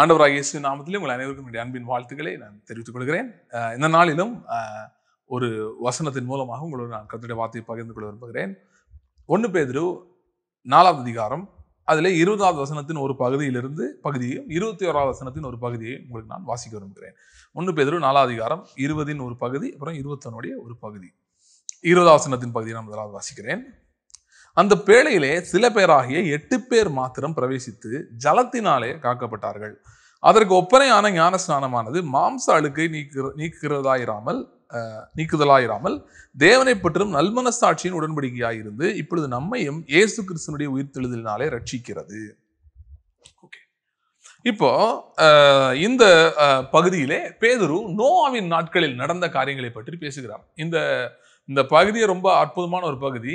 ஆண்டவராக இயேசு நாமத்திலே உங்கள் அனைவருக்கும் அன்பின் வாழ்த்துக்களை நான் தெரிவித்துக் கொள்கிறேன் இந்த நாளிலும் ஒரு வசனத்தின் மூலமாக உங்களோட நான் கருத்துடைய வார்த்தையை பகிர்ந்து கொள்ள விரும்புகிறேன் ஒன்று பேதிரு நாலாவது அதிகாரம் அதில் இருபதாவது வசனத்தின் ஒரு பகுதியிலிருந்து பகுதியையும் இருபத்தி ஓராவது வசனத்தின் ஒரு பகுதியை உங்களுக்கு நான் வாசிக்க விரும்புகிறேன் ஒன்று பேதிரு நாலாவது அதிகாரம் இருபதின் ஒரு பகுதி அப்புறம் இருபத்தொன்னுடைய ஒரு பகுதி இருபதாவது வசனத்தின் பகுதியை நான் முதலாவது வாசிக்கிறேன் அந்த பேழையிலே சில பேராகிய எட்டு பேர் மாத்திரம் பிரவேசித்து ஜலத்தினாலே காக்கப்பட்டார்கள் அதற்கு ஒப்பனையான ஞான ஸ்நானமானது மாம்ச அழுக்கை நீக்கு நீக்குகிறதாயிராமல் நீக்குதலாயிராமல் தேவனை பற்றும் நல்மனசாட்சியின் இருந்து இப்பொழுது நம்மையும் இயேசு கிறிஸ்தனுடைய உயிர்த்தெழுதலினாலே ரட்சிக்கிறது ஓகே இப்போ இந்த பகுதியிலே பேதுரு நோவாவின் நாட்களில் நடந்த காரியங்களை பற்றி பேசுகிறார் இந்த இந்த பகுதியை ரொம்ப அற்புதமான ஒரு பகுதி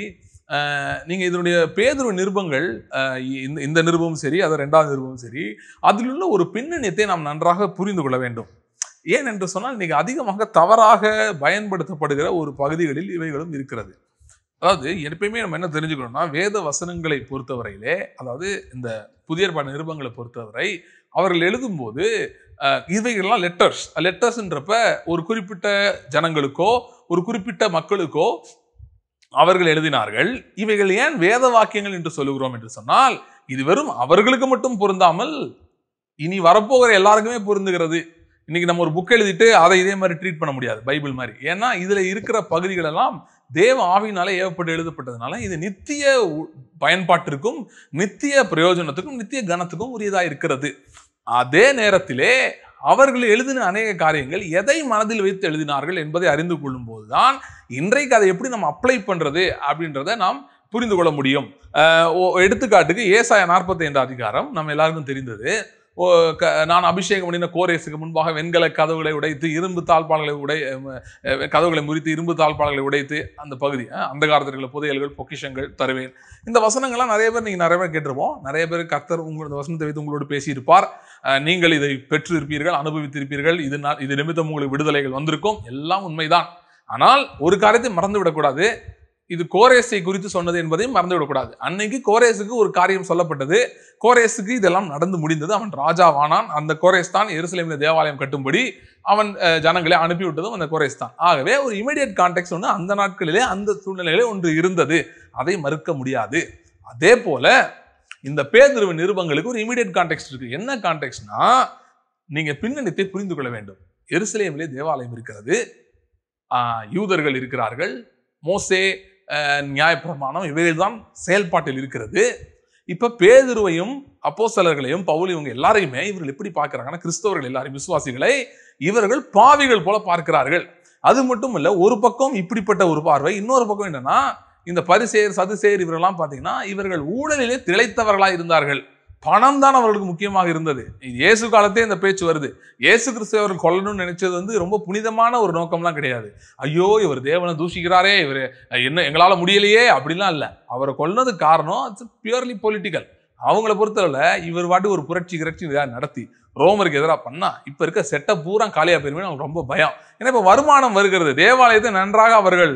நீங்கள் இதனுடைய பேதுரு நிருபங்கள் இந்த இந்த நிருபமும் சரி அது ரெண்டாவது நிருபமும் சரி அதில் உள்ள ஒரு பின்னணியத்தை நாம் நன்றாக புரிந்து கொள்ள வேண்டும் ஏன் என்று சொன்னால் நீங்கள் அதிகமாக தவறாக பயன்படுத்தப்படுகிற ஒரு பகுதிகளில் இவைகளும் இருக்கிறது அதாவது எப்பயுமே நம்ம என்ன தெரிஞ்சுக்கணும்னா வேத வசனங்களை பொறுத்தவரையிலே அதாவது இந்த புதிய ஏற்பாடு நிருபங்களை பொறுத்தவரை அவர்கள் எழுதும்போது இவைகள்லாம் லெட்டர்ஸ் லெட்டர்ஸ்ன்றப்ப ஒரு குறிப்பிட்ட ஜனங்களுக்கோ ஒரு குறிப்பிட்ட மக்களுக்கோ அவர்கள் எழுதினார்கள் இவைகள் ஏன் வேத வாக்கியங்கள் என்று சொல்லுகிறோம் என்று சொன்னால் இது வெறும் அவர்களுக்கு மட்டும் பொருந்தாமல் இனி வரப்போகிற எல்லாருக்குமே பொருந்துகிறது இன்னைக்கு நம்ம ஒரு புக் எழுதிட்டு அதை இதே மாதிரி ட்ரீட் பண்ண முடியாது பைபிள் மாதிரி ஏன்னா இதுல இருக்கிற பகுதிகள் எல்லாம் தேவ ஆவியினால ஏவப்பட்டு எழுதப்பட்டதுனால இது நித்திய பயன்பாட்டிற்கும் நித்திய பிரயோஜனத்துக்கும் நித்திய கனத்துக்கும் உரியதா இருக்கிறது அதே நேரத்திலே அவர்கள் எழுதின அநேக காரியங்கள் எதை மனதில் வைத்து எழுதினார்கள் என்பதை அறிந்து கொள்ளும் போதுதான் இன்றைக்கு அதை எப்படி நம்ம அப்ளை பண்ணுறது அப்படின்றத நாம் புரிந்து கொள்ள முடியும் எடுத்துக்காட்டுக்கு ஏசாய நாற்பத்தி ஐந்து அதிகாரம் நம்ம எல்லாருக்கும் தெரிந்தது நான் அபிஷேகம் பண்ணின கோரேசுக்கு முன்பாக வெண்கல கதவுகளை உடைத்து இரும்பு தாழ்பாடுகளை உடை கதவுகளை முறித்து இரும்பு தாழ்பாடுகளை உடைத்து அந்த பகுதி அந்த காலத்தில் இருக்கிற புதையல்கள் பொக்கிஷங்கள் தருவேன் இந்த வசனங்கள்லாம் நிறைய பேர் நீங்கள் நிறைய பேர் கேட்டிருப்போம் நிறைய பேர் கத்தர் உங்களோட வசனத்தை வைத்து உங்களோடு பேசியிருப்பார் நீங்கள் இதை பெற்றிருப்பீர்கள் அனுபவித்திருப்பீர்கள் இது இது நிமித்தம் உங்களுக்கு விடுதலைகள் வந்திருக்கும் எல்லாம் உண்மைதான் ஆனால் ஒரு காரியத்தை மறந்து விடக்கூடாது இது கோரேஸை குறித்து சொன்னது என்பதையும் மறந்துவிடக்கூடாது அன்னைக்கு கோரேஸுக்கு ஒரு காரியம் சொல்லப்பட்டது கோரேஸுக்கு இதெல்லாம் நடந்து முடிந்தது அவன் ராஜாவானான் அந்த கோரேஸ் தான் எருசலேமில் தேவாலயம் கட்டும்படி அவன் ஜனங்களை அனுப்பிவிட்டதும் அந்த கோரேஸ் தான் ஆகவே ஒரு இமீடியட் கான்டெக்ட் ஒன்று அந்த நாட்களிலே அந்த சூழ்நிலையிலே ஒன்று இருந்தது அதை மறுக்க முடியாது அதே போல இந்த பேதிருவ நிருபங்களுக்கு ஒரு இமீடியட் கான்டெக்ட் இருக்கு என்ன கான்டெக்ட்னா நீங்க பின்னணித்தை புரிந்து கொள்ள வேண்டும் எருசலேமிலே தேவாலயம் இருக்கிறது யூதர்கள் இருக்கிறார்கள் மோசே நியாயப்பிரமாணம் இவைகள்தான் செயல்பாட்டில் இருக்கிறது இப்போ பேதுருவையும் அப்போ சிலர்களையும் பவுல் இவங்க எல்லாரையுமே இவர்கள் எப்படி பார்க்குறாங்கன்னா கிறிஸ்தவர்கள் எல்லாரும் விசுவாசிகளை இவர்கள் பாவிகள் போல பார்க்கிறார்கள் அது மட்டும் இல்லை ஒரு பக்கம் இப்படிப்பட்ட ஒரு பார்வை இன்னொரு பக்கம் என்னன்னா இந்த பரிசெயர் சதுசேயர் இவரெல்லாம் பார்த்தீங்கன்னா இவர்கள் ஊழலிலே திளைத்தவர்களாக இருந்தார்கள் பணம் தான் அவர்களுக்கு முக்கியமாக இருந்தது இயேசு காலத்தே இந்த பேச்சு வருது இயேசு கிறிஸ்துவை அவர்கள் கொல்லணும்னு நினைச்சது வந்து ரொம்ப புனிதமான ஒரு நோக்கம்லாம் கிடையாது ஐயோ இவர் தேவனை தூஷிக்கிறாரே இவர் என்ன எங்களால் முடியலையே அப்படிலாம் இல்லை அவரை கொல்லது காரணம் இட்ஸ் பியூர்லி பொலிட்டிக்கல் அவங்கள பொறுத்தவரை இவர் வாட்டி ஒரு புரட்சி கிரட்சி நடத்தி ரோமருக்கு எதிராக பண்ணா இப்போ இருக்க செட்டை பூரா காலியாக போயிருமே அவங்களுக்கு ரொம்ப பயம் ஏன்னா இப்போ வருமானம் வருகிறது தேவாலயத்தை நன்றாக அவர்கள்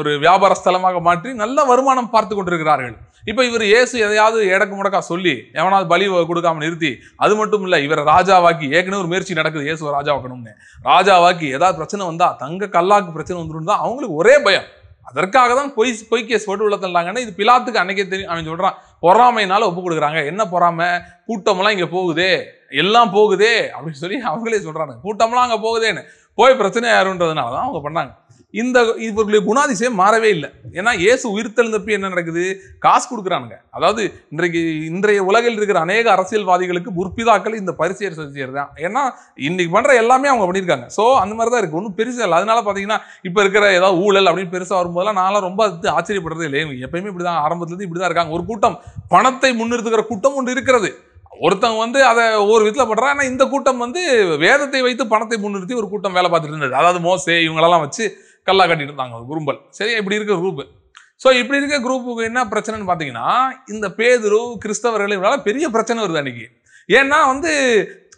ஒரு வியாபார ஸ்தலமாக மாற்றி நல்ல வருமானம் பார்த்து கொண்டிருக்கிறார்கள் இப்போ இவர் ஏசு எதையாவது இடக்கு முடக்கா சொல்லி எவனாவது பலி கொடுக்காம நிறுத்தி அது மட்டும் இல்லை இவரை ராஜாவாக்கி ஏற்கனவே ஒரு முயற்சி நடக்குது இயேசுவை ராஜாவாக்கணும்னு ராஜாவாக்கி ஏதாவது பிரச்சனை வந்தா தங்க கல்லாக்கு பிரச்சனை வந்துடும் தான் அவங்களுக்கு ஒரே பயம் அதற்காக தான் பொய் பொய் கேஸ் போட்டு உள்ள தள்ளாங்கன்னா இது பிலாத்துக்கு அன்னைக்கே தெரியும் அவன் சொல்கிறான் பொறாமைனால ஒப்பு கொடுக்குறாங்க என்ன பொறாமை கூட்டமெல்லாம் இங்கே போகுதே எல்லாம் போகுதே அப்படின்னு சொல்லி அவங்களே சொல்கிறாங்க கூட்டமெல்லாம் அங்கே போகுதேன்னு போய் பிரச்சனை யாருன்றதுனால தான் அவங்க பண்ணாங்க இந்த இவர்களுடைய குணாதிசயம் மாறவே இல்லை ஏன்னா இயேசு உயிர்த்தெழுந்தப்பி என்ன நடக்குது காசு கொடுக்குறானுங்க அதாவது இன்றைக்கு இன்றைய உலகில் இருக்கிற அநேக அரசியல்வாதிகளுக்கு முற்பிதாக்கள் இந்த பரிசு செய்கிறது தான் ஏன்னா இன்னைக்கு பண்ணுற எல்லாமே அவங்க பண்ணியிருக்காங்க ஸோ அந்த மாதிரி தான் இருக்குது ஒன்றும் பெருசாக இல்லை அதனால பார்த்தீங்கன்னா இப்போ இருக்கிற ஏதாவது ஊழல் அப்படின்னு பெருசாக வரும்போதெல்லாம் நான்லாம் ரொம்ப ஆச்சரியப்படுறது இல்லை எப்பயுமே இப்படி தான் ஆரம்பத்துலேருந்து இப்படி தான் இருக்காங்க ஒரு கூட்டம் பணத்தை முன்னிறுத்துகிற கூட்டம் ஒன்று இருக்கிறது ஒருத்தவங்க வந்து அதை ஒவ்வொரு விதத்தில் படுறான் ஆனால் இந்த கூட்டம் வந்து வேதத்தை வைத்து பணத்தை முன்னிறுத்தி ஒரு கூட்டம் வேலை பார்த்துட்டு இருந்தது அதாவது மோசே இவங்களெல்லாம் வச்சு கல்லா கட்டிட்டு இருந்தாங்க குரும்பல் சரி இப்படி இருக்க குரூப்பு ஸோ இப்படி இருக்க குரூப்புக்கு என்ன பிரச்சனைன்னு பார்த்தீங்கன்னா இந்த பேதுரு கிறிஸ்தவர்கள் இவரால் பெரிய பிரச்சனை வருது அன்னைக்கு ஏன்னா வந்து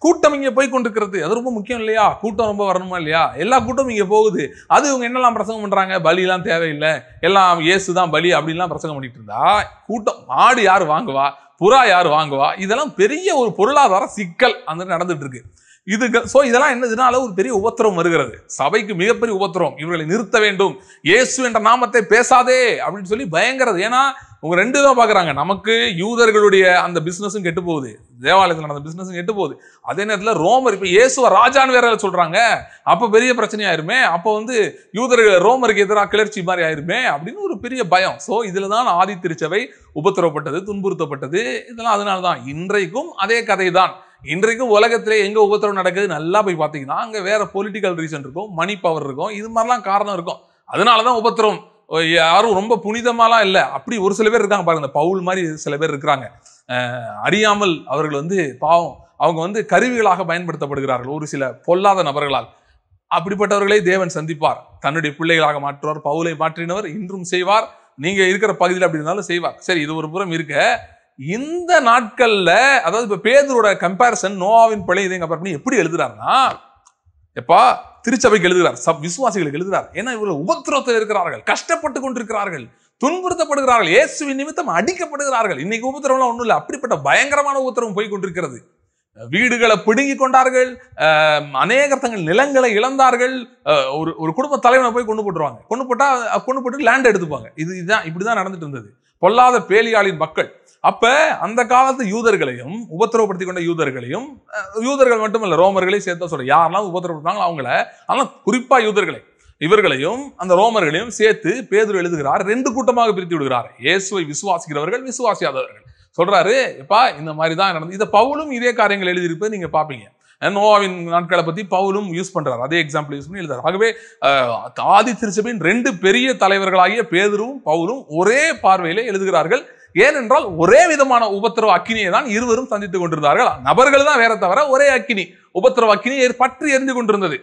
கூட்டம் இங்கே போய் கொண்டிருக்கிறது அது ரொம்ப முக்கியம் இல்லையா கூட்டம் ரொம்ப வரணுமா இல்லையா எல்லா கூட்டமும் இங்கே போகுது அது இவங்க என்னெல்லாம் பிரசங்கம் பண்ணுறாங்க பலிலாம் தேவையில்லை எல்லாம் ஏசு தான் பலி அப்படின்லாம் பிரசங்கம் பண்ணிட்டு இருந்தா கூட்டம் மாடு யார் வாங்குவா புறா யார் வாங்குவா இதெல்லாம் பெரிய ஒரு பொருளாதார சிக்கல் அந்த நடந்துட்டு இருக்கு இது ஸோ இதெல்லாம் என்னதுனால ஒரு பெரிய உபத்திரம் வருகிறது சபைக்கு மிகப்பெரிய உபத்திரம் இவர்களை நிறுத்த வேண்டும் இயேசு என்ற நாமத்தை பேசாதே அப்படின்னு சொல்லி பயங்கரது ஏன்னா உங்க ரெண்டு தான் பார்க்குறாங்க நமக்கு யூதர்களுடைய அந்த பிஸ்னஸும் கெட்டு போகுது தேவாலயத்தில் நடந்த பிஸ்னஸும் கெட்டு போகுது அதே நேரத்தில் ரோமர் இப்போ இயேசுவ ராஜான்னு வேற சொல்கிறாங்க அப்போ பெரிய பிரச்சனையாயிருமே அப்போ வந்து யூதர்கள் ரோமருக்கு எதிராக கிளர்ச்சி மாதிரி ஆயிருமே அப்படின்னு ஒரு பெரிய பயம் ஸோ இதில் தான் ஆதி திருச்சபை உபத்திரப்பட்டது துன்புறுத்தப்பட்டது இதெல்லாம் அதனால தான் இன்றைக்கும் அதே கதை தான் இன்றைக்கும் உலகத்திலே எங்கே உபத்திரவம் நடக்குது நல்லா போய் பார்த்தீங்கன்னா அங்கே வேற பொலிட்டிக்கல் ரீசன் இருக்கும் மணி பவர் இருக்கும் இது மாதிரிலாம் காரணம் இருக்கும் அதனால தான் உபத்திரம் யாரும் ரொம்ப புனிதமாலாம் இல்லை அப்படி ஒரு சில பேர் இருக்காங்க பாருங்க இந்த பவுல் மாதிரி சில பேர் இருக்கிறாங்க அறியாமல் அவர்கள் வந்து பாவம் அவங்க வந்து கருவிகளாக பயன்படுத்தப்படுகிறார்கள் ஒரு சில பொல்லாத நபர்களால் அப்படிப்பட்டவர்களை தேவன் சந்திப்பார் தன்னுடைய பிள்ளைகளாக மாற்றுவார் பவுலை மாற்றினவர் இன்றும் செய்வார் நீங்க இருக்கிற பகுதியில் அப்படி இருந்தாலும் செய்வார் சரி இது ஒரு புறம் இருக்க இந்த நாட்கள்ல அதாவது இப்ப பேதரோட கம்பேரிசன் நோவாவின் பிள்ளை இதை கம்பேர் பண்ணி எப்படி எழுதுறாருன்னா எப்பா திருச்சபைக்கு எழுதுகிறார் சப் விசுவாசிகளுக்கு எழுதுகிறார் ஏன்னா இவர்கள் உபத்திரத்தில் இருக்கிறார்கள் கஷ்டப்பட்டு கொண்டிருக்கிறார்கள் துன்புறுத்தப்படுகிறார்கள் இயேசுவின் நிமித்தம் அடிக்கப்படுகிறார்கள் இன்னைக்கு உபத்திரவம்லாம் ஒன்றும் இல்லை அப்படிப்பட்ட பயங்கரமான உபத்திரவம் போய் கொண்டிருக்கிறது வீடுகளை பிடுங்கி கொண்டார்கள் அநேக தங்கள் நிலங்களை இழந்தார்கள் ஒரு ஒரு குடும்ப தலைவனை போய் கொண்டு போட்டுருவாங்க கொண்டு போட்டால் கொண்டு போட்டு லேண்ட் எடுத்துப்பாங்க இது இதுதான் இப்படி தான் நடந்துட்டு இருந்தது பொல்லாத பேலியாளின் மக்கள் அப்ப அந்த காலத்து யூதர்களையும் உபத்திரவப்படுத்தி கொண்ட யூதர்களையும் யூதர்கள் மட்டுமல்ல ரோமர்களையும் சேர்த்து சொல்ற யாரெல்லாம் உபத்திரப்படுத்தாங்களோ அவங்கள ஆனால் குறிப்பா யூதர்களை இவர்களையும் அந்த ரோமர்களையும் சேர்த்து பேதர் எழுதுகிறார் ரெண்டு கூட்டமாக பிரித்து விடுகிறார் இயேசுவை விசுவாசிக்கிறவர்கள் விசுவாசியாதவர்கள் சொல்றாரு எப்பா இந்த மாதிரி தான் நடந்தது இதை பவுலும் இதே காரியங்கள் எழுதியிருப்பது நீங்க பாப்பீங்க நோவாவின் நாட்களை பற்றி பவுலும் யூஸ் பண்றாரு அதே எக்ஸாம்பிள் யூஸ் பண்ணி எழுதாரு ஆகவே ஆதி திருச்சபையின் ரெண்டு பெரிய தலைவர்களாகிய பேதரும் பவுலும் ஒரே பார்வையிலே எழுதுகிறார்கள் ஏனென்றால் ஒரே விதமான உபத்திரவ அக்கினியை தான் இருவரும் சந்தித்துக் கொண்டிருந்தார்கள் நபர்கள் தான் வேற தவிர ஒரே அக்கினி உபத்திரவ அக்கினி பற்றி எரிந்து கொண்டிருந்தது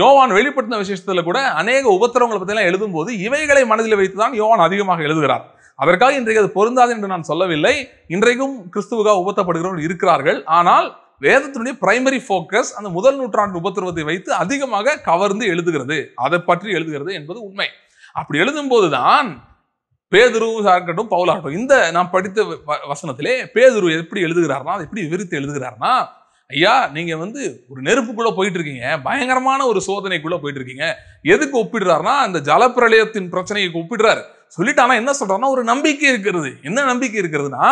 யோவான் வெளிப்படுத்தின விசேஷத்தில் கூட அநேக உபத்திரவங்களை பற்றிலாம் போது இவைகளை மனதில் வைத்து தான் யோவான் அதிகமாக எழுதுகிறார் அதற்காக இன்றைக்கு அது பொருந்தாது என்று நான் சொல்லவில்லை இன்றைக்கும் கிறிஸ்துவாக உபத்தப்படுகிறவர்கள் இருக்கிறார்கள் ஆனால் வேதத்தினுடைய பிரைமரி ஃபோக்கஸ் அந்த முதல் நூற்றாண்டு உபத்திரவத்தை வைத்து அதிகமாக கவர்ந்து எழுதுகிறது அதை பற்றி எழுதுகிறது என்பது உண்மை அப்படி எழுதும் போதுதான் பேதுருவாக இருக்கட்டும் பவுலாகட்டும் இந்த நான் படித்த வசனத்திலே பேதுரு எப்படி எழுதுகிறார்னா அதை எப்படி விரித்து எழுதுகிறார்னா ஐயா நீங்க வந்து ஒரு நெருப்புக்குள்ள போயிட்டு இருக்கீங்க பயங்கரமான ஒரு சோதனைக்குள்ள போயிட்டு இருக்கீங்க எதுக்கு ஒப்பிடுறாருன்னா அந்த ஜலப்பிரளயத்தின் பிரச்சனைக்கு ஒப்பிடுறாரு சொல்லிட்டு ஆனா என்ன சொல்றாருன்னா ஒரு நம்பிக்கை இருக்கிறது என்ன நம்பிக்கை இருக்கிறதுனா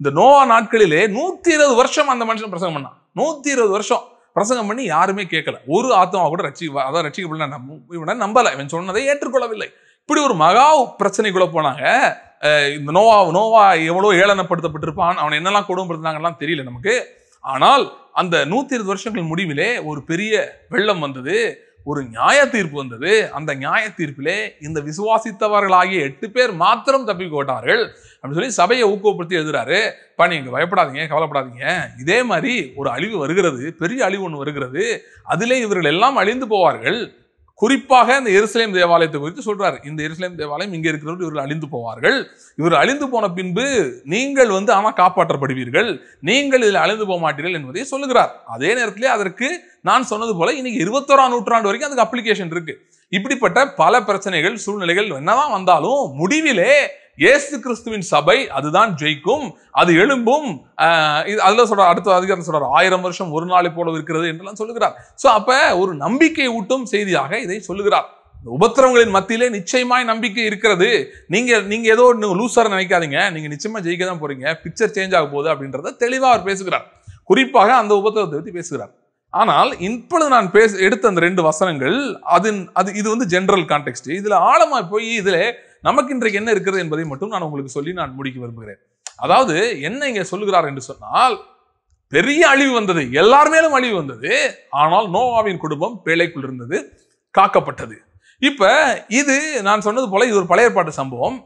இந்த நோவா நாட்களிலே நூத்தி இருபது வருஷம் அந்த மனுஷன் பிரசங்கம் பண்ணான் நூத்தி இருபது வருஷம் பிரசங்கம் பண்ணி யாருமே கேட்கல ஒரு ஆத்மா கூட ரசி அதான் ரட்சிக்கப்படல இவனை நம்பலை இவன் சொன்னதை ஏற்றுக்கொள்ளவில்லை இப்படி ஒரு மகா பிரச்சனைக்குள்ள போனாங்க இந்த நோவா நோவா எவ்வளோ ஏளனப்படுத்தப்பட்டிருப்பான் அவனை என்னெல்லாம் கொடுமைப்படுத்தினாங்க தெரியல நமக்கு ஆனால் அந்த நூத்தி இருபது வருஷங்கள் முடிவிலே ஒரு பெரிய வெள்ளம் வந்தது ஒரு நியாய தீர்ப்பு வந்தது அந்த நியாய தீர்ப்பிலே இந்த விசுவாசித்தவர்களாகிய எட்டு பேர் மாத்திரம் தப்பி கோட்டார்கள் அப்படின்னு சொல்லி சபையை ஊக்குவப்படுத்தி எழுதுறாரு பா நீங்க பயப்படாதீங்க கவலைப்படாதீங்க இதே மாதிரி ஒரு அழிவு வருகிறது பெரிய அழிவு ஒன்று வருகிறது அதிலே இவர்கள் எல்லாம் அழிந்து போவார்கள் குறிப்பாக இந்த எருசலேம் தேவாலயத்தை குறித்து சொல்றார் இந்த எருசலேம் தேவாலயம் இங்கே இருக்கிறவர்கள் இவர்கள் அழிந்து போவார்கள் இவர் அழிந்து போன பின்பு நீங்கள் வந்து ஆனால் காப்பாற்றப்படுவீர்கள் நீங்கள் இதில் அழிந்து போக மாட்டீர்கள் என்பதை சொல்லுகிறார் அதே நேரத்திலே அதற்கு நான் சொன்னது போல இன்னைக்கு இருபத்தோராம் நூற்றாண்டு வரைக்கும் அதுக்கு அப்ளிகேஷன் இருக்கு இப்படிப்பட்ட பல பிரச்சனைகள் சூழ்நிலைகள் என்னதான் வந்தாலும் முடிவிலே இயேசு கிறிஸ்துவின் சபை அதுதான் ஜெயிக்கும் அது எழும்பும் அதுல சொல்ற அடுத்த அதிகாரம் சொல்றார் ஆயிரம் வருஷம் ஒரு நாளை போல இருக்கிறது என்றெல்லாம் சொல்லுகிறார் ஸோ அப்ப ஒரு நம்பிக்கை ஊட்டும் செய்தியாக இதை சொல்லுகிறார் உபத்திரவங்களின் மத்தியிலே நிச்சயமாய் நம்பிக்கை இருக்கிறது நீங்க நீங்க ஏதோ லூசர் நினைக்காதீங்க நீங்க நிச்சயமா ஜெயிக்க தான் போறீங்க பிக்சர் சேஞ்ச் ஆக போகுது அப்படின்றத தெளிவாக அவர் பேசுகிறார் குறிப்பாக அந்த உபத்திரவத்தை பற்றி பேசுகிறார் ஆனால் இப்பொழுது நான் பேச எடுத்த அந்த ரெண்டு வசனங்கள் அதன் அது இது வந்து ஜென்ரல் கான்டெக்ட் இதுல ஆழமா போய் இதுல நமக்கு இன்றைக்கு என்ன இருக்கிறது என்பதை மட்டும் நான் உங்களுக்கு சொல்லி நான் முடிக்க விரும்புகிறேன் அதாவது என்ன இங்கே சொல்லுகிறார் என்று சொன்னால் பெரிய அழிவு வந்தது எல்லார் மேலும் அழிவு வந்தது ஆனால் நோவாவின் குடும்பம் பேழைக்குள் இருந்தது காக்கப்பட்டது இப்ப இது நான் சொன்னது போல இது ஒரு பழைய ஏற்பாட்டு சம்பவம்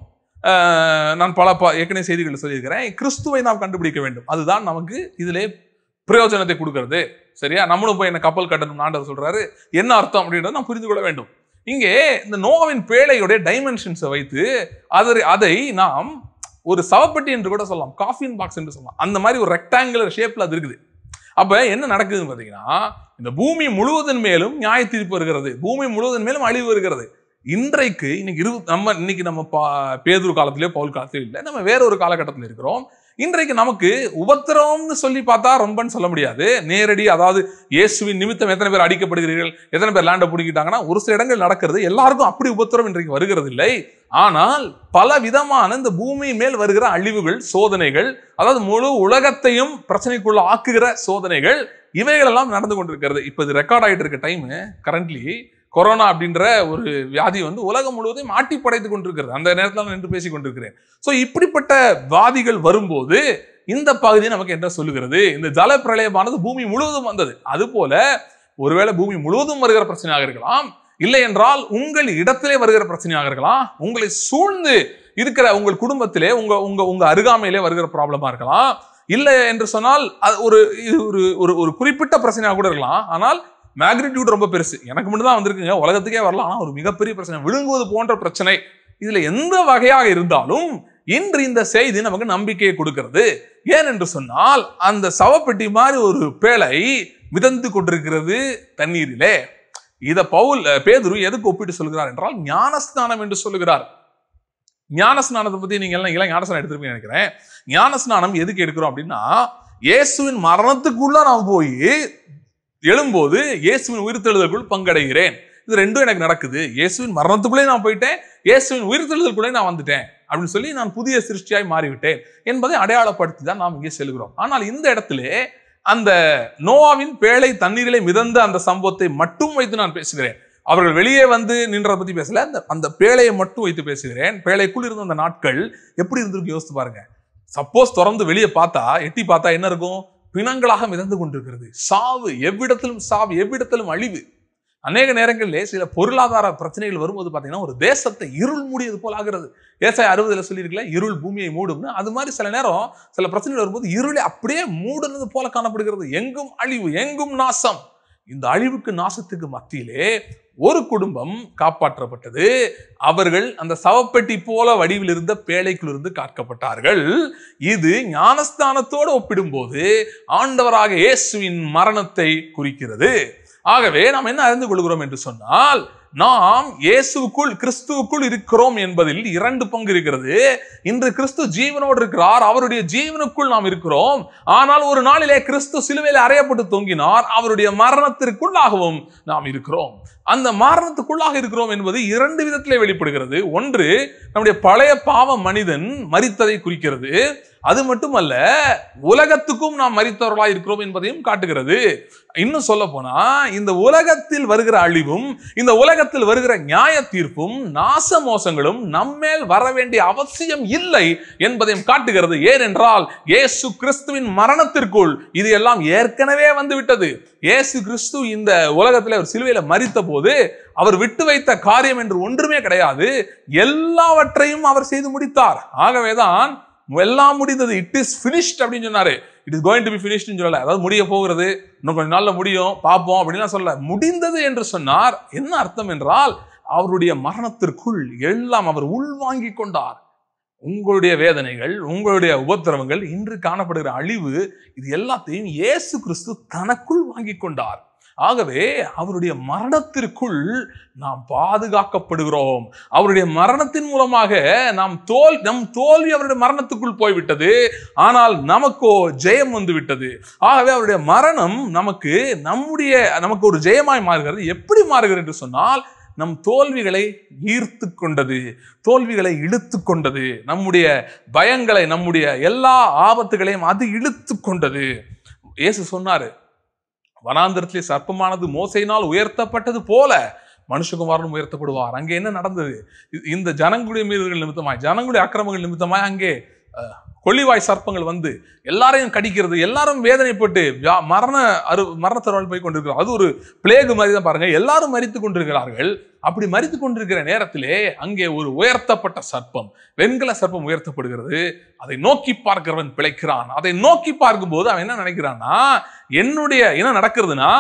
நான் பல ஏற்கனவே செய்திகள் சொல்லியிருக்கிறேன் கிறிஸ்துவை நாம் கண்டுபிடிக்க வேண்டும் அதுதான் நமக்கு இதிலே பிரயோஜனத்தை கொடுக்கறது சரியா நம்மளும் போய் என்ன கப்பல் கட்டணும் நான் சொல்றாரு என்ன அர்த்தம் அப்படின்றத நான் புரிந்து கொள்ள வேண்டும் இங்கே இந்த நோவின் பேழையுடைய டைமென்ஷன்ஸை வைத்து அதை அதை நாம் ஒரு சவப்பட்டி என்று கூட சொல்லலாம் காஃபின் பாக்ஸ் என்று சொல்லலாம் அந்த மாதிரி ஒரு ரெக்டாங்குலர் ஷேப்பில் அது இருக்குது அப்போ என்ன நடக்குதுன்னு பார்த்தீங்கன்னா இந்த பூமி முழுவதன் மேலும் நியாய தீர்ப்பு வருகிறது பூமி முழுவதன் மேலும் அழிவு வருகிறது இன்றைக்கு இன்னைக்கு இரு நம்ம இன்னைக்கு நம்ம பா பேதூர் காலத்திலேயோ பவுல் காலத்திலேயோ இல்லை நம்ம வேற ஒரு காலகட்டத்தில் இருக்கிறோம் இன்றைக்கு நமக்கு உபத்திரவம்னு சொல்லி பார்த்தா ரொம்பன்னு சொல்ல முடியாது நேரடி அதாவது இயேசுவின் நிமித்தம் எத்தனை பேர் அடிக்கப்படுகிறீர்கள் எத்தனை பேர் லேண்டை பிடிக்கிட்டாங்கன்னா ஒரு சில இடங்கள் நடக்கிறது எல்லாருக்கும் அப்படி உபத்திரம் இன்றைக்கு வருகிறது இல்லை ஆனால் பல விதமான இந்த பூமி மேல் வருகிற அழிவுகள் சோதனைகள் அதாவது முழு உலகத்தையும் பிரச்சனைக்குள்ள ஆக்குகிற சோதனைகள் இவைகளெல்லாம் நடந்து கொண்டிருக்கிறது இப்போ இது ரெக்கார்ட் ஆகிட்டு இருக்க டைமு கரண்ட்லி கொரோனா அப்படின்ற ஒரு வியாதி வந்து உலகம் முழுவதும் மாட்டி படைத்துக் கொண்டிருக்கிறது அந்த நேரத்தில் நின்று பேசி கொண்டிருக்கிறேன் ஸோ இப்படிப்பட்ட வியாதிகள் வரும்போது இந்த பகுதி நமக்கு என்ன சொல்லுகிறது இந்த ஜல பிரளயமானது பூமி முழுவதும் வந்தது அதுபோல ஒருவேளை பூமி முழுவதும் வருகிற பிரச்சனையாக இருக்கலாம் இல்லை என்றால் உங்கள் இடத்திலே வருகிற பிரச்சனையாக இருக்கலாம் உங்களை சூழ்ந்து இருக்கிற உங்கள் குடும்பத்திலே உங்க உங்க உங்க அருகாமையிலே வருகிற ப்ராப்ளமா இருக்கலாம் இல்லை என்று சொன்னால் ஒரு இது ஒரு ஒரு குறிப்பிட்ட பிரச்சனையாக கூட இருக்கலாம் ஆனால் மேக்னிடியூட் ரொம்ப பெருசு எனக்கு மட்டும் தான் வந்திருக்குங்க உலகத்துக்கே வரலாம் ஆனால் ஒரு மிகப்பெரிய பிரச்சனை விழுங்குவது போன்ற பிரச்சனை இதில் எந்த வகையாக இருந்தாலும் இன்று இந்த செய்தி நமக்கு நம்பிக்கையை கொடுக்கிறது ஏன் என்று சொன்னால் அந்த சவப்பெட்டி மாதிரி ஒரு பேழை மிதந்து கொண்டிருக்கிறது தண்ணீரிலே இதை பவுல் பேதுரு எதுக்கு ஒப்பிட்டு சொல்கிறார் என்றால் ஞானஸ்நானம் என்று சொல்லுகிறார் ஞானஸ்நானத்தை பற்றி நீங்கள் எல்லாம் இளம் ஞானஸ்தானம் எடுத்துருப்பீங்க நினைக்கிறேன் ஞானஸ்நானம் எதுக்கு எடுக்கிறோம் அப்படின்னா இயேசுவின் மரணத்துக்குள்ள நாம் போய் எழும்போது இயேசுவின் உயிர்த்தெழுதலுக்குள் பங்கடைகிறேன் இது ரெண்டும் எனக்கு நடக்குது இயேசுவின் மரணத்துக்குள்ளே நான் போயிட்டேன் இயேசுவின் உயிர்த்தெழுதலுக்குள்ளே நான் வந்துட்டேன் அப்படின்னு சொல்லி நான் புதிய சிருஷ்டியாய் மாறிவிட்டேன் என்பதை அடையாளப்படுத்தி தான் நாம் இங்கே செல்கிறோம் ஆனால் இந்த இடத்துல அந்த நோவாவின் பேழை தண்ணீரிலே மிதந்த அந்த சம்பவத்தை மட்டும் வைத்து நான் பேசுகிறேன் அவர்கள் வெளியே வந்து நின்றதை பற்றி பேசல அந்த அந்த பேழையை மட்டும் வைத்து பேசுகிறேன் பேழைக்குள் இருந்த அந்த நாட்கள் எப்படி இருந்திருக்கு யோசித்து பாருங்க சப்போஸ் திறந்து வெளியே பார்த்தா எட்டி பார்த்தா என்ன இருக்கும் பிணங்களாக மிதந்து கொண்டிருக்கிறது சாவு எவ்விடத்திலும் சாவு எவ்விடத்திலும் அழிவு அநேக நேரங்களிலே சில பொருளாதார பிரச்சனைகள் வரும்போது பார்த்தீங்கன்னா ஒரு தேசத்தை இருள் மூடியது போல் ஆகிறது ஏசாய் அறுபதுல சொல்லியிருக்கல இருள் பூமியை மூடும்னு அது மாதிரி சில நேரம் சில பிரச்சனைகள் வரும்போது இருளை அப்படியே மூடுனது போல காணப்படுகிறது எங்கும் அழிவு எங்கும் நாசம் இந்த அழிவுக்கு நாசத்துக்கு மத்தியிலே ஒரு குடும்பம் காப்பாற்றப்பட்டது அவர்கள் அந்த சவப்பெட்டி போல வடிவில் இருந்த பேழைக்குள்ளிருந்து காக்கப்பட்டார்கள் இது ஞானஸ்தானத்தோடு ஒப்பிடும்போது ஆண்டவராக இயேசுவின் மரணத்தை குறிக்கிறது ஆகவே நாம் என்ன அறிந்து கொள்கிறோம் என்று சொன்னால் நாம் இயேசுக்குள் கிறிஸ்துவுக்குள் இருக்கிறோம் என்பதில் இரண்டு பங்கு இருக்கிறது இன்று கிறிஸ்து ஜீவனோடு இருக்கிறார் அவருடைய ஜீவனுக்குள் நாம் இருக்கிறோம் ஆனால் ஒரு நாளிலே கிறிஸ்து சிலுவையில் அறையப்பட்டு தொங்கினார் அவருடைய மரணத்திற்குள்ளாகவும் நாம் இருக்கிறோம் அந்த மரணத்துக்குள்ளாக இருக்கிறோம் என்பது இரண்டு விதத்திலே வெளிப்படுகிறது ஒன்று நம்முடைய பழைய பாவ மனிதன் மறித்ததை குறிக்கிறது அது மட்டுமல்ல உலகத்துக்கும் நாம் மறித்தவர்களா இருக்கிறோம் என்பதையும் காட்டுகிறது இன்னும் சொல்ல போனா இந்த உலகத்தில் வருகிற அழிவும் இந்த உலக உலகத்தில் வருகிற நியாய தீர்ப்பும் நாச மோசங்களும் நம்மேல் வர வேண்டிய அவசியம் இல்லை என்பதையும் காட்டுகிறது ஏனென்றால் இயேசு கிறிஸ்துவின் மரணத்திற்குள் இது எல்லாம் ஏற்கனவே வந்துவிட்டது இயேசு கிறிஸ்து இந்த உலகத்தில் அவர் சிலுவையில மறித்த போது அவர் விட்டு வைத்த காரியம் என்று ஒன்றுமே கிடையாது எல்லாவற்றையும் அவர் செய்து முடித்தார் ஆகவேதான் எல்லாம் முடிந்தது இட் இஸ் பினிஷ்ட் அப்படின்னு சொன்னாரு it is going to be ஃபினிஷ்னு சொல்லல அதாவது முடிய போகிறது இன்னும் கொஞ்ச நாளில் முடியும் பார்ப்போம் அப்படின்லாம் சொல்லலை முடிந்தது என்று சொன்னார் என்ன அர்த்தம் என்றால் அவருடைய மரணத்திற்குள் எல்லாம் அவர் உள்வாங்கி கொண்டார் உங்களுடைய வேதனைகள் உங்களுடைய உபத்திரவங்கள் இன்று காணப்படுகிற அழிவு இது எல்லாத்தையும் இயேசு கிறிஸ்து தனக்குள் வாங்கி கொண்டார் ஆகவே அவருடைய மரணத்திற்குள் நாம் பாதுகாக்கப்படுகிறோம் அவருடைய மரணத்தின் மூலமாக நாம் தோல் நம் தோல்வி அவருடைய மரணத்துக்குள் போய்விட்டது ஆனால் நமக்கோ ஜெயம் வந்து விட்டது ஆகவே அவருடைய மரணம் நமக்கு நம்முடைய நமக்கு ஒரு ஜெயமாய் மாறுகிறது எப்படி மாறுகிறது என்று சொன்னால் நம் தோல்விகளை ஈர்த்து கொண்டது தோல்விகளை இழுத்து கொண்டது நம்முடைய பயங்களை நம்முடைய எல்லா ஆபத்துகளையும் அது இழுத்து கொண்டது இயேசு சொன்னாரு வனாந்திரத்திலே சர்ப்பமானது மோசையினால் உயர்த்தப்பட்டது போல மனுஷகுமாரனும் உயர்த்தப்படுவார் அங்கே என்ன நடந்தது இந்த ஜனங்குடி மீறல்கள் நிமித்தமாய் ஜனங்குடி அக்கிரமங்கள் நிமித்தமாய் அங்கே கொள்ளிவாய் சர்ப்பங்கள் வந்து எல்லாரையும் கடிக்கிறது எல்லாரும் வேதனைப்பட்டு மரண அரு மரணத்தருவாள் போய் கொண்டிருக்கிறார் அது ஒரு பிளேகு மாதிரி தான் பாருங்க எல்லாரும் மறித்து கொண்டிருக்கிறார்கள் அப்படி மறித்து கொண்டிருக்கிற நேரத்திலே அங்கே ஒரு உயர்த்தப்பட்ட சர்ப்பம் வெண்கல சர்ப்பம் உயர்த்தப்படுகிறது அதை நோக்கி பார்க்கிறவன் பிழைக்கிறான் அதை நோக்கி பார்க்கும்போது அவன் என்ன நினைக்கிறான்னா என்னுடைய என்ன நடக்கிறதுனா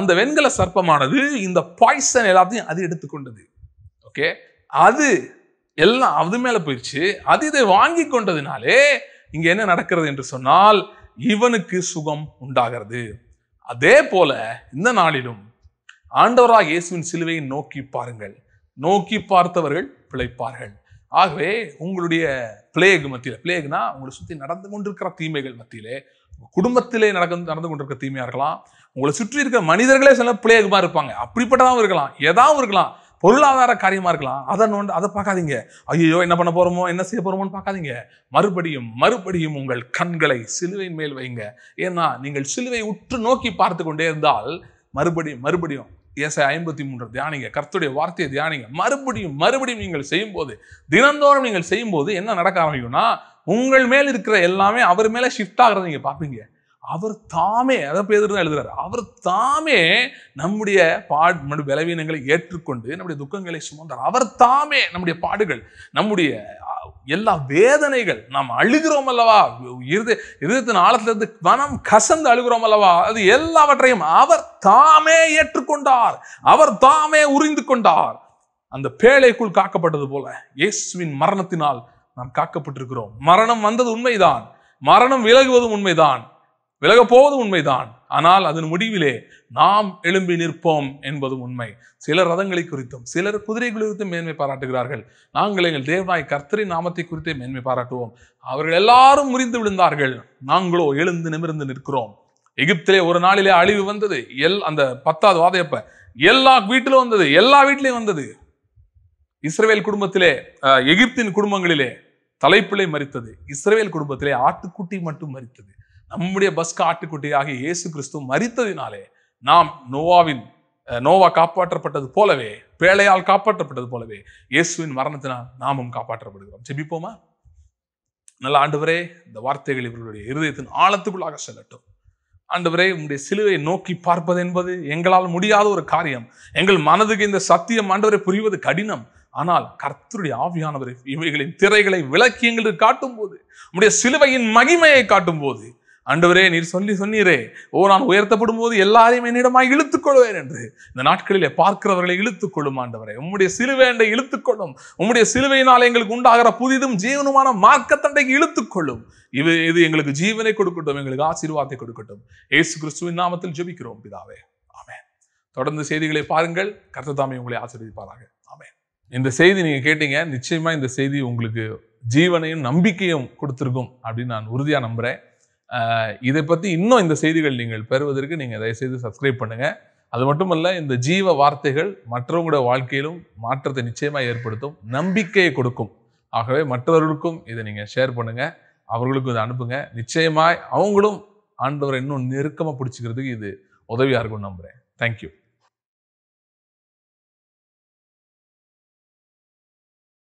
அந்த வெண்கல சர்ப்பமானது இந்த பாய்சன் எல்லாத்தையும் அது எடுத்துக்கொண்டது ஓகே அது எல்லாம் அது மேல போயிடுச்சு அது இதை வாங்கி கொண்டதுனாலே இங்க என்ன நடக்கிறது என்று சொன்னால் இவனுக்கு சுகம் உண்டாகிறது அதே போல இந்த நாளிலும் ஆண்டவராக இயேசுவின் சிலுவையை நோக்கி பாருங்கள் நோக்கி பார்த்தவர்கள் பிழைப்பார்கள் ஆகவே உங்களுடைய பிளேக் மத்தியில் பிளேக்னா உங்களை சுற்றி நடந்து கொண்டிருக்கிற தீமைகள் மத்தியிலே குடும்பத்திலே நடக்க நடந்து கொண்டிருக்கிற தீமையாக இருக்கலாம் உங்களை சுற்றி இருக்கிற மனிதர்களே சில மாதிரி இருப்பாங்க அப்படிப்பட்டதாகவும் இருக்கலாம் எதாவும் இருக்கலாம் பொருளாதார காரியமாக இருக்கலாம் அதை நோண்டு அதை பார்க்காதீங்க ஐயோ என்ன பண்ண போகிறோமோ என்ன செய்ய போகிறோமோன்னு பார்க்காதீங்க மறுபடியும் மறுபடியும் உங்கள் கண்களை சிலுவையின் மேல் வைங்க ஏன்னா நீங்கள் சிலுவை உற்று நோக்கி பார்த்து கொண்டே இருந்தால் மறுபடியும் மறுபடியும் ஏசை ஐம்பத்தி மூன்று தியானிங்க கர்த்துடைய வார்த்தையை தியானிங்க மறுபடியும் மறுபடியும் நீங்கள் செய்யும்போது தினந்தோறும் நீங்கள் செய்யும்போது என்ன நடக்க ஆரம்பிக்கும்னா உங்கள் மேல் இருக்கிற எல்லாமே அவர் மேலே ஷிஃப்ட் ஆகிறத நீங்கள் பார்ப்பீங்க அவர் தாமே அதை பேர் தான் எழுதுறாரு அவர் தாமே நம்முடைய பாடு நம்முடைய பலவீனங்களை ஏற்றுக்கொண்டு நம்முடைய துக்கங்களை சுமந்தார் அவர் தாமே நம்முடைய பாடுகள் நம்முடைய எல்லா வேதனைகள் நாம் அழுகிறோம் அல்லவா இருத இருதயத்தின் ஆழத்திலிருந்து மனம் கசந்து அழுகிறோம் அல்லவா அது எல்லாவற்றையும் அவர் தாமே ஏற்றுக்கொண்டார் அவர் தாமே உறிந்து கொண்டார் அந்த பேழைக்குள் காக்கப்பட்டது போல இயேசுவின் மரணத்தினால் நாம் காக்கப்பட்டிருக்கிறோம் மரணம் வந்தது உண்மைதான் மரணம் விலகுவதும் உண்மைதான் விலக போவது உண்மைதான் ஆனால் அதன் முடிவிலே நாம் எழும்பி நிற்போம் என்பது உண்மை சிலர் ரதங்களை குறித்தும் சிலர் குதிரை குறித்தும் மேன்மை பாராட்டுகிறார்கள் நாங்கள் எங்கள் தேவனாய் கர்த்தரின் நாமத்தை குறித்தே மேன்மை பாராட்டுவோம் அவர்கள் எல்லாரும் முறிந்து விழுந்தார்கள் நாங்களோ எழுந்து நிமிர்ந்து நிற்கிறோம் எகிப்திலே ஒரு நாளிலே அழிவு வந்தது எல் அந்த பத்தாவது வாதையப்ப எல்லா வீட்டிலும் வந்தது எல்லா வீட்டிலையும் வந்தது இஸ்ரேல் குடும்பத்திலே எகிப்தின் குடும்பங்களிலே தலைப்பிள்ளை மறித்தது இஸ்ரேல் குடும்பத்திலே ஆட்டுக்குட்டி மட்டும் மறித்தது நம்முடைய பஸ் ஆட்டுக்குட்டியாக இயேசு கிறிஸ்து மறித்ததினாலே நாம் நோவாவின் நோவா காப்பாற்றப்பட்டது போலவே பேழையால் காப்பாற்றப்பட்டது போலவே இயேசுவின் மரணத்தினால் நாமும் காப்பாற்றப்படுகிறோம் செபிப்போமா நல்ல ஆண்டவரே இந்த வார்த்தைகள் இவர்களுடைய இருதயத்தின் ஆழத்துக்குள்ளாக செல்லட்டும் ஆண்டவரே உங்களுடைய சிலுவை நோக்கி பார்ப்பது என்பது எங்களால் முடியாத ஒரு காரியம் எங்கள் மனதுக்கு இந்த சத்தியம் ஆண்டவரை புரிவது கடினம் ஆனால் கர்த்தருடைய ஆவியானவரை இவைகளின் திரைகளை விளக்கி எங்களுக்கு காட்டும் போது உங்களுடைய சிலுவையின் மகிமையை காட்டும் போது ஆண்டவரே நீர் சொல்லி சொன்னீரே ஓ நான் உயர்த்தப்படும் போது எல்லாரையும் என்னிடமாய் இழுத்துக்கொள்வேன் என்று இந்த நாட்களிலே பார்க்கிறவர்களை இழுத்துக்கொள்ளும் ஆண்டவரே உம்முடைய சிலுவேண்டை இழுத்துக்கொள்ளும் உம்முடைய சிலுவையினால் எங்களுக்கு உண்டாகிற புதிதும் ஜீவனுமான மார்க்கத்தண்டைக்கு இழுத்துக்கொள்ளும் இது இது எங்களுக்கு ஜீவனை கொடுக்கட்டும் எங்களுக்கு ஆசீர்வாதத்தை கொடுக்கட்டும் ஏசு கிறிஸ்துவின் நாமத்தில் ஜெபிக்கிறோம் பிதாவே ஆமே தொடர்ந்து செய்திகளை பாருங்கள் கர்த்ததாமை உங்களை ஆசீர்வதிப்பாராக ஆமே இந்த செய்தி நீங்க கேட்டீங்க நிச்சயமா இந்த செய்தி உங்களுக்கு ஜீவனையும் நம்பிக்கையும் கொடுத்துருக்கும் அப்படின்னு நான் உறுதியாக நம்புகிறேன் இதை பற்றி இன்னும் இந்த செய்திகள் நீங்கள் பெறுவதற்கு நீங்கள் தயவுசெய்து சப்ஸ்கிரைப் பண்ணுங்கள் அது மட்டுமல்ல இந்த ஜீவ வார்த்தைகள் மற்றவங்களோட வாழ்க்கையிலும் மாற்றத்தை நிச்சயமாக ஏற்படுத்தும் நம்பிக்கையை கொடுக்கும் ஆகவே மற்றவர்களுக்கும் இதை நீங்கள் ஷேர் பண்ணுங்கள் அவர்களுக்கும் இதை அனுப்புங்க நிச்சயமாய் அவங்களும் ஆண்டவரை இன்னும் நெருக்கமாக பிடிச்சிக்கிறதுக்கு இது உதவியாக இருக்கும்னு நம்புகிறேன் தேங்க்யூ